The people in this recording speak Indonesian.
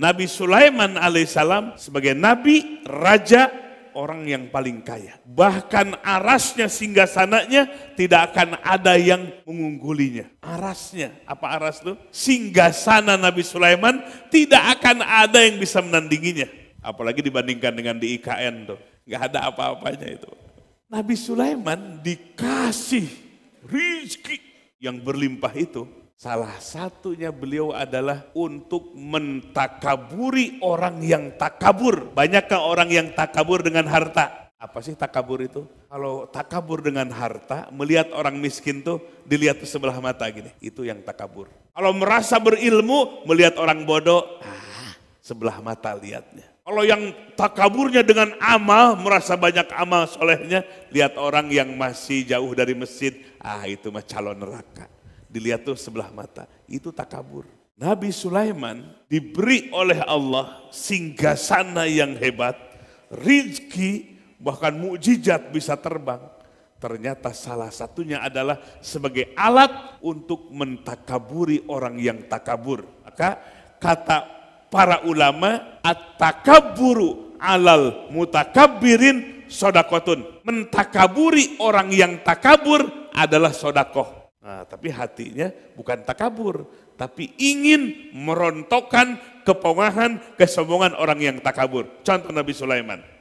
Nabi Sulaiman alaihissalam sebagai nabi, raja, orang yang paling kaya. Bahkan arasnya singgah sananya tidak akan ada yang mengunggulinya. Arasnya, apa aras itu? Singgah sana Nabi Sulaiman tidak akan ada yang bisa menandinginya. Apalagi dibandingkan dengan di IKN tuh. Gak ada apa-apanya itu. Nabi Sulaiman dikasih rizki yang berlimpah itu Salah satunya beliau adalah untuk mentakaburi orang yang takabur. Banyakkah orang yang takabur dengan harta? Apa sih takabur itu? Kalau takabur dengan harta, melihat orang miskin tuh dilihat sebelah mata gini. Itu yang takabur. Kalau merasa berilmu, melihat orang bodoh, ah, sebelah mata lihatnya. Kalau yang takaburnya dengan amal, merasa banyak amal solehnya, lihat orang yang masih jauh dari masjid, ah itu mah calon neraka dilihat tuh sebelah mata. Itu takabur. Nabi Sulaiman diberi oleh Allah singgasana yang hebat, rizki bahkan mukjizat bisa terbang. Ternyata salah satunya adalah sebagai alat untuk mentakaburi orang yang takabur. Maka kata para ulama, at-takaburu alal mutakabirin sodakotun. Mentakaburi orang yang takabur adalah sodakoh. Nah, tapi hatinya bukan takabur, tapi ingin merontokkan kepongahan, kesombongan orang yang takabur. Contoh Nabi Sulaiman.